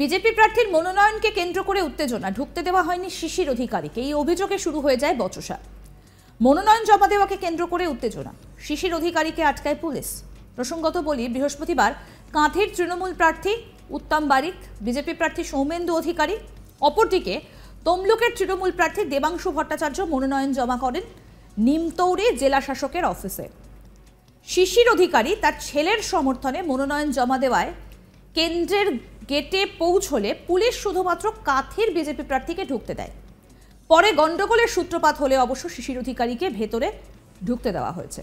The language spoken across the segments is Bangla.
বিজেপি প্রার্থীর মনোনয়নকে কেন্দ্র করে উত্তেজনা ঢুকতে দেওয়া হয়নি শিশির অধিকারীকে এই অভিযোগে শুরু হয়ে যায় বচসা মনোনয়ন জমা দেওয়াকে কেন্দ্র করে উত্তেজনা শিশির অধিকারীকে আটকায় পুলিশ প্রসঙ্গত বলি বৃহস্পতিবার কাঁথির তৃণমূল প্রার্থী উত্তম বারিক বিজেপি প্রার্থী সৌমেন্দু অধিকারী অপরদিকে তমলুকের তৃণমূল প্রার্থী দেবাংশু ভট্টাচার্য মনোনয়ন জমা করেন নিমতৌরে জেলা শাসকের অফিসে শিশির অধিকারী তার ছেলের সমর্থনে মনোনয়ন জমা দেওয়ায় কেন্দ্রের গেটে পৌঁছলে পুলিশ শুধুমাত্র কাথির বিজেপি প্রার্থীকে ঢুকতে দেয় পরে গণ্ডগোলের সূত্রপাত হলে অবশ্য শিশির অধিকারীকে ভেতরে ঢুকতে দেওয়া হয়েছে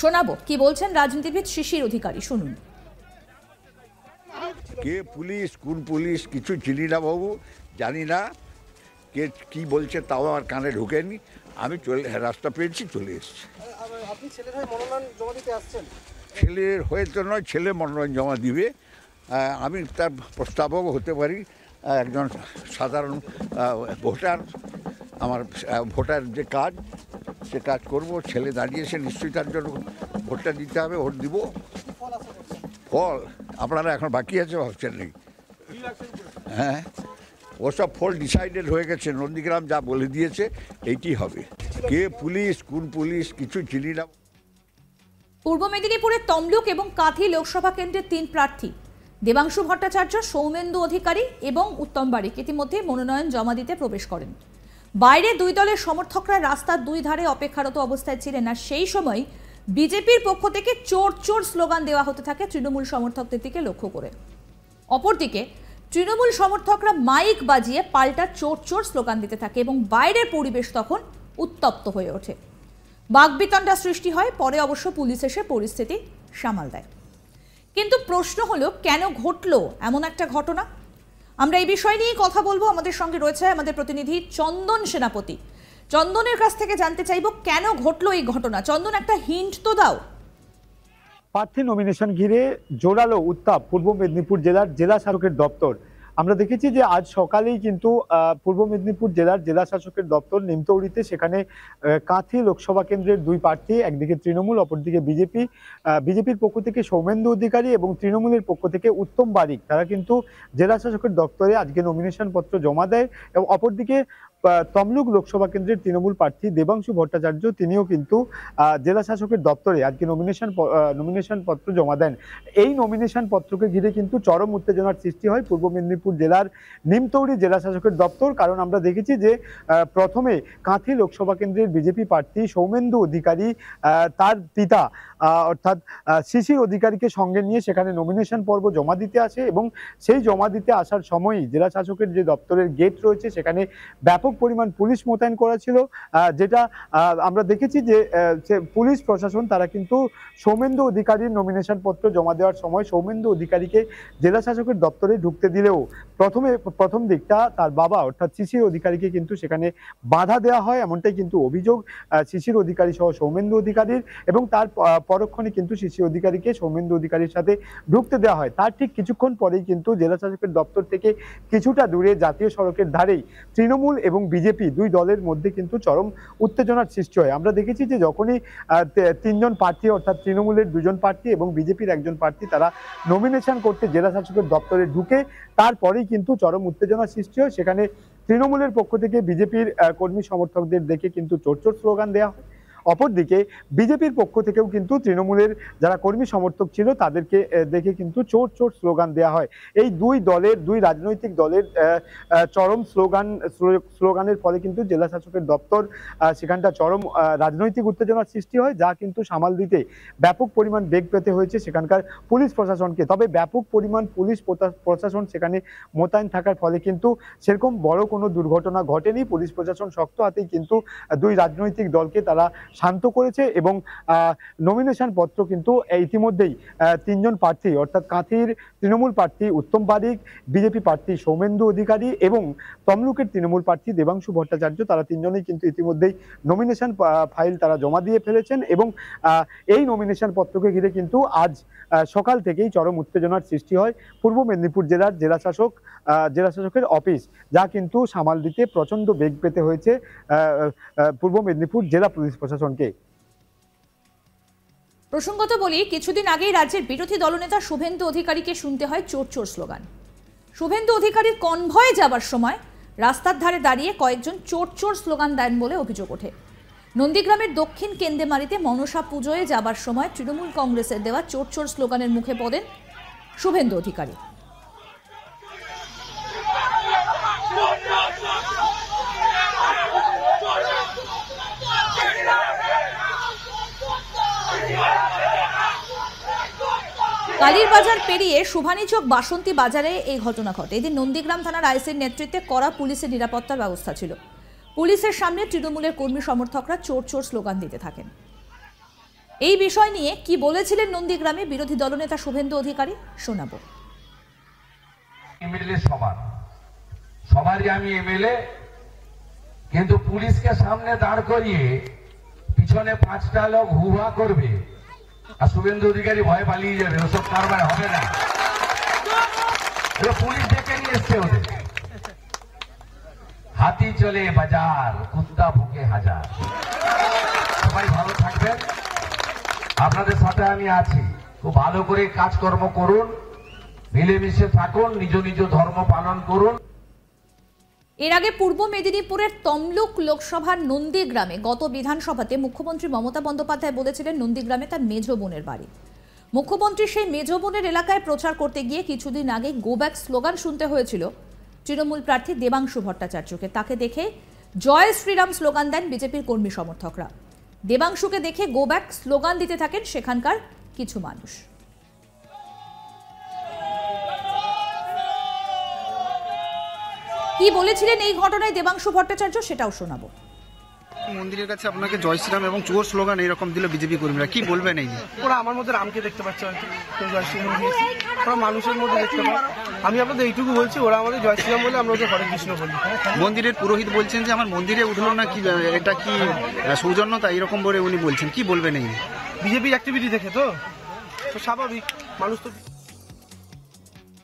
শোনাবো কি বলছেন রাজনীতিবিদ শিশির অধিকারী শুনুন কে পুলিশ কোন পুলিশ কিছু চিনি না বাবু জানি না কে কি বলছে তাও আমার কানে ঢুকেনি আমি চলে হ্যাঁ, রাস্তা পেয়েছি চলে এসেছি ছেলের হয়ে তো নয় ছেলে মনোনয়ন জমা দিবে আমি তার প্রস্তাবক হতে পারি একজন সাধারণ ভোটার আমার ভোটার যে কাজ সে কাজ করব ছেলে দাঁড়িয়ে সে নিশ্চয়ই তার জন্য ভোটটা দিতে হবে ভোট দিব ফল আপনারা এখন বাকি আছে ভাবছেন নেই হ্যাঁ ওসব ফল ডিসাইডেড হয়ে গেছে নন্দীগ্রাম যা বলে দিয়েছে এইটি হবে কে পুলিশ কোন পুলিশ কিছু চিনি না পূর্ব মেদিনীপুরে তমলুক এবং কাঁথি লোকসভা কেন্দ্রের তিন প্রার্থী দেবাংশু ভট্টাচার্য সৌমেন্দু অধিকারী এবং উত্তম বারিক ইতিমধ্যে মনোনয়ন জমা দিতে প্রবেশ করেন বাইরে দুই দলের সমর্থকরা রাস্তার দুই ধারে অপেক্ষারত অবস্থায় ছিলেন আর সেই সময় বিজেপির পক্ষ থেকে চোর চোর স্লোগান দেওয়া হতে থাকে তৃণমূল সমর্থকদের দিকে লক্ষ্য করে অপরদিকে তৃণমূল সমর্থকরা মাইক বাজিয়ে পাল্টা চোর চোর স্লোগান দিতে থাকে এবং বাইরের পরিবেশ তখন উত্তপ্ত হয়ে ওঠে বাগবিতণ্ডা সৃষ্টি হয় পরে অবশ্য পুলিশ এসে পরিস্থিতি সামাল দেয় কিন্তু প্রশ্ন হলো কেন ঘটল এমন একটা ঘটনা আমরা এই বিষয় নিয়ে কথা বলবো আমাদের সঙ্গে রয়েছে আমাদের প্রতিনিধি চন্দন সেনাপতি চন্দনের কাছ থেকে জানতে চাইব কেন ঘটলো এই ঘটনা চন্দন একটা হিন্ট তো দাও প্রার্থী নমিনেশন ঘিরে জোরালো উত্তাপ পূর্ব মেদিনীপুর জেলার জেলা শাসকের দপ্তর আমরা দেখেছি যে আজ সকালেই কিন্তু পূর্ব মেদিনীপুর জেলার জেলা শাসকের দপ্তর নিমতৌড়িতে সেখানে কাঁথি লোকসভা কেন্দ্রের দুই প্রার্থী একদিকে তৃণমূল অপরদিকে বিজেপি বিজেপির পক্ষ থেকে সৌমেন্দু অধিকারী এবং তৃণমূলের পক্ষ থেকে উত্তম বারিক তারা কিন্তু জেলা শাসকের দপ্তরে আজকে নমিনেশন পত্র জমা দেয় এবং অপরদিকে তমলুক লোকসভা কেন্দ্রের তৃণমূল প্রার্থী দেবাংশু ভট্টাচার্য তিনিও কিন্তু জেলা শাসকের দপ্তরে আজকে নমিনেশন নমিনেশন পত্র জমা দেন এই নমিনেশন পত্রকে ঘিরে কিন্তু চরম উত্তেজনার সৃষ্টি হয় পূর্ব মেদিনীপুর জেলার নিমতৌড়ি জেলা শাসকের দপ্তর কারণ আমরা দেখেছি যে প্রথমে কাঁথি লোকসভা কেন্দ্রের বিজেপি প্রার্থী সৌমেন্দু অধিকারী তার পিতা অর্থাৎ শিশির অধিকারীকে সঙ্গে নিয়ে সেখানে নমিনেশন পর্ব জমা দিতে আসে এবং সেই জমা দিতে আসার সময়ই জেলা শাসকের যে দপ্তরের গেট রয়েছে সেখানে ব্যাপক পরিমাণ পুলিশ মোতায়েন করা ছিল যেটা আমরা দেখেছি যে পুলিশ প্রশাসন তারা কিন্তু সৌমেন্দু অধিকারীর নমিনেশন পত্র জমা দেওয়ার সময় সৌমেন্দু অধিকারীকে জেলা শাসকের দপ্তরে ঢুকতে দিলেও প্রথমে প্রথম দিকটা তার বাবা অর্থাৎ শিশির অধিকারীকে কিন্তু সেখানে বাধা দেওয়া হয় এমনটাই কিন্তু অভিযোগ শিশির অধিকারী সহ সৌমেন্দু অধিকারীর এবং তার পরক্ষণে কিন্তু শিশির অধিকারীকে সৌমেন্দু অধিকারীর সাথে ঢুকতে দেওয়া হয় তার ঠিক কিছুক্ষণ পরেই কিন্তু জেলা শাসকের দপ্তর থেকে কিছুটা দূরে জাতীয় সড়কের ধারেই তৃণমূল এবং বিজেপি দুই দলের মধ্যে কিন্তু চরম উত্তেজনার সৃষ্টি হয় আমরা দেখেছি যে যখনই তিনজন প্রার্থী অর্থাৎ তৃণমূলের দুজন প্রার্থী এবং বিজেপির একজন প্রার্থী তারা নমিনেশন করতে জেলা শাসকের দপ্তরে ঢুকে তারপরেই কিন্তু চরম উত্তেজনা সৃষ্টি হয় সেখানে তৃণমূলের পক্ষ থেকে বিজেপির কর্মী সমর্থকদের দেখে কিন্তু চোর চোর স্লোগান দেওয়া হয় অপরদিকে বিজেপির পক্ষ থেকেও কিন্তু তৃণমূলের যারা কর্মী সমর্থক ছিল তাদেরকে দেখে কিন্তু চোর চোর স্লোগান দেয়া হয় এই দুই দলের দুই রাজনৈতিক দলের চরম স্লোগান স্লোগানের ফলে কিন্তু জেলা শাসকের দপ্তর সেখানটা চরম রাজনৈতিক উত্তেজনার সৃষ্টি হয় যা কিন্তু সামাল দিতে ব্যাপক পরিমাণ বেগ পেতে হয়েছে সেখানকার পুলিশ প্রশাসনকে তবে ব্যাপক পরিমাণ পুলিশ প্রশাসন সেখানে মোতায়েন থাকার ফলে কিন্তু সেরকম বড় কোনো দুর্ঘটনা ঘটেনি পুলিশ প্রশাসন শক্ত হাতেই কিন্তু দুই রাজনৈতিক দলকে তারা শান্ত করেছে এবং নমিনেশন পত্র কিন্তু ইতিমধ্যেই তিনজন প্রার্থী অর্থাৎ কাঁথির তৃণমূল প্রার্থী উত্তম পারিক বিজেপি প্রার্থী সৌমেন্দু অধিকারী এবং তমলুকের তৃণমূল প্রার্থী দেবাংশু ভট্টাচার্য তারা তিনজনেই কিন্তু ইতিমধ্যেই নমিনেশন ফাইল তারা জমা দিয়ে ফেলেছেন এবং এই নমিনেশন পত্রকে ঘিরে কিন্তু আজ সকাল থেকেই চরম উত্তেজনার সৃষ্টি হয় পূর্ব মেদিনীপুর জেলার জেলাশাসক জেলাশাসকের অফিস যা কিন্তু সামাল দিতে প্রচণ্ড বেগ পেতে হয়েছে পূর্ব মেদিনীপুর জেলা পুলিশ প্রশাসন প্রশাসনকে প্রসঙ্গত বলি কিছুদিন আগেই রাজ্যের বিরোধী দলনেতা শুভেন্দু অধিকারীকে শুনতে হয় চোর চোর স্লোগান শুভেন্দু অধিকারীর কনভয়ে যাবার সময় রাস্তার ধারে দাঁড়িয়ে কয়েকজন চোর চোর স্লোগান দেন বলে অভিযোগ ওঠে নন্দীগ্রামের দক্ষিণ কেন্দেমারিতে মনসা পুজোয় যাবার সময় তৃণমূল কংগ্রেসের দেওয়া চোর চোর স্লোগানের মুখে পড়েন শুভেন্দু অধিকারী কালীর বাজার পেরিয়ে শুভানী শুভানীচক বাসন্তী বাজারে এই ঘটনা ঘটে এদিন নন্দীগ্রাম থানার আইসির নেতৃত্বে করা পুলিশের নিরাপত্তার ব্যবস্থা ছিল পুলিশের সামনে তৃণমূলের কর্মী সমর্থকরা চোর চোর স্লোগান দিতে থাকেন এই বিষয় নিয়ে কি বলেছিলেন নন্দীগ্রামে বিরোধী দলনেতা শুভেন্দু অধিকারী শোনাব সবারই আমি এমএলএ কিন্তু পুলিশকে সামনে দাঁড় করিয়ে পিছনে পাঁচটা লোক হুয়া করবে আর শুভেন্দু অধিকারী ভয়ে পালিয়ে যাবে ওসব কারবার হবে না পুলিশ ডেকে নিয়ে এসছে ওদের হাতি চলে বাজার কুত্তা ভুকে হাজার সবাই ভালো থাকবেন আপনাদের সাথে আমি আছি খুব ভালো করে কাজকর্ম করুন মিলেমিশে থাকুন নিজ নিজ ধর্ম পালন করুন এর আগে পূর্ব মেদিনীপুরের তমলুক লোকসভার নন্দীগ্রামে গত বিধানসভাতে মুখ্যমন্ত্রী মমতা বন্দ্যোপাধ্যায় বলেছিলেন নন্দীগ্রামে তার মেজ বোনের বাড়ি মুখ্যমন্ত্রী সেই মেজ বোনের এলাকায় প্রচার করতে গিয়ে কিছুদিন আগে গোব্যাক স্লোগান শুনতে হয়েছিল তৃণমূল প্রার্থী দেবাংশু ভট্টাচার্যকে তাকে দেখে জয় শ্রীরাম স্লোগান দেন বিজেপির কর্মী সমর্থকরা দেবাংশুকে দেখে গোব্যাক স্লোগান দিতে থাকেন সেখানকার কিছু মানুষ কি বলেছিলেন এই ঘটনায় দেবাংশু ভট্টাচার্য সেটাও শোনাবো মন্দিরের কাছে আপনাকে জয় শ্রীরাম এবং চোর স্লোগান এরকম দিল বিজেপি কর্মীরা কি বলবেন এই ওরা আমার মধ্যে রামকে দেখতে পাচ্ছে হয়তো জয় শ্রীরাম ওরা মানুষের মধ্যে দেখতে আমি আপনাদের এইটুকু বলছি ওরা আমাদের জয় শ্রীরাম বলে আমরা ওদের হরে কৃষ্ণ বলি মন্দিরের পুরোহিত বলছেন যে আমার মন্দিরে উঠলো না কি এটা কি সৌজন্যতা এরকম বলে উনি বলছেন কি বলবেন এই বিজেপি অ্যাক্টিভিটি দেখে তো স্বাভাবিক মানুষ তো